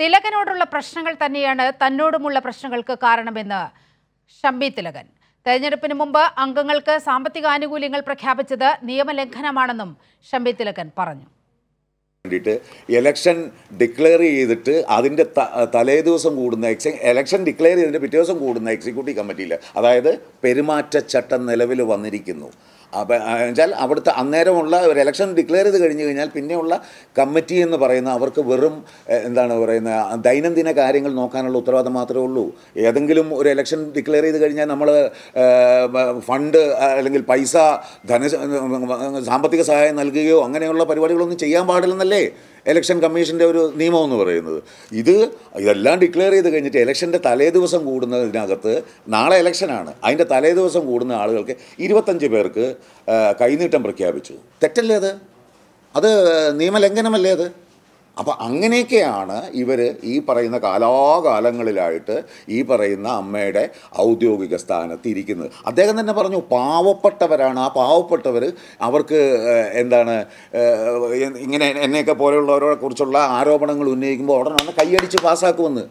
തിലകനോടുള്ള പ്രശ്നങ്ങൾ തന്നെയാണ് തന്നോടുമുള്ള പ്രശ്നങ്ങൾക്ക് കാരണമെന്ന് ഷംബി തിലകൻ തെരഞ്ഞെടുപ്പിന് മുമ്പ് അംഗങ്ങൾക്ക് സാമ്പത്തിക ആനുകൂല്യങ്ങൾ പ്രഖ്യാപിച്ചത് നിയമലംഘനമാണെന്നും ഷംബി തിലകൻ പറഞ്ഞു എലക്ഷൻ ഡിക്ലെയർ ചെയ്തിട്ട് അതിൻ്റെ തലേ ദിവസം കൂടുന്ന എക്സി എലക്ഷൻ ഡിക്ലെയർ ചെയ്തതിൻ്റെ പിറ്റേ ദിവസം കൂടുന്ന എക്സിക്യൂട്ടീവ് കമ്മിറ്റിയിൽ അതായത് പെരുമാറ്റച്ചട്ടം നിലവിൽ വന്നിരിക്കുന്നു അപ്പം എന്നുവെച്ചാൽ അവിടുത്തെ അന്നേരമുള്ള ഒരു ഇലക്ഷൻ ഡിക്ലെയർ ചെയ്ത് കഴിഞ്ഞ് കഴിഞ്ഞാൽ പിന്നെയുള്ള കമ്മിറ്റി എന്ന് പറയുന്ന അവർക്ക് വെറും എന്താണ് പറയുന്നത് ദൈനംദിന കാര്യങ്ങൾ നോക്കാനുള്ള ഉത്തരവാദിത്തം മാത്രമേ ഉള്ളൂ ഏതെങ്കിലും ഒരു ഇലക്ഷൻ ഡിക്ലെയർ ചെയ്ത് കഴിഞ്ഞാൽ നമ്മൾ ഫണ്ട് അല്ലെങ്കിൽ പൈസ ധന സാമ്പത്തിക സഹായം നൽകുകയോ അങ്ങനെയുള്ള പരിപാടികളൊന്നും ചെയ്യാൻ പാടില്ലെന്നല്ലേ ഇലക്ഷൻ കമ്മീഷൻ്റെ ഒരു നിയമം എന്ന് പറയുന്നത് ഇത് ഇതെല്ലാം ഡിക്ലെയർ ചെയ്ത് കഴിഞ്ഞിട്ട് ഇലക്ഷൻ്റെ തലേ ദിവസം കൂടുന്നതിനകത്ത് നാളെ ഇലക്ഷനാണ് അതിൻ്റെ തലേ ദിവസം കൂടുന്ന ആളുകൾക്ക് ഇരുപത്തഞ്ച് പേർക്ക് കൈനീട്ടം പ്രഖ്യാപിച്ചു തെറ്റല്ലേ അത് അത് നിയമലംഘനമല്ലേ അത് അപ്പോൾ അങ്ങനെയൊക്കെയാണ് ഇവർ ഈ പറയുന്ന കാലാകാലങ്ങളിലായിട്ട് ഈ പറയുന്ന അമ്മയുടെ ഔദ്യോഗിക സ്ഥാനത്ത് ഇരിക്കുന്നത് അദ്ദേഹം തന്നെ പറഞ്ഞു പാവപ്പെട്ടവരാണ് ആ പാവപ്പെട്ടവർ അവർക്ക് എന്താണ് ഇങ്ങനെ എന്നെയൊക്കെ പോലെയുള്ളവരെ കുറിച്ചുള്ള ആരോപണങ്ങൾ ഉന്നയിക്കുമ്പോൾ ഉടനെ കൈയടിച്ച് പാസ്സാക്കുമെന്ന്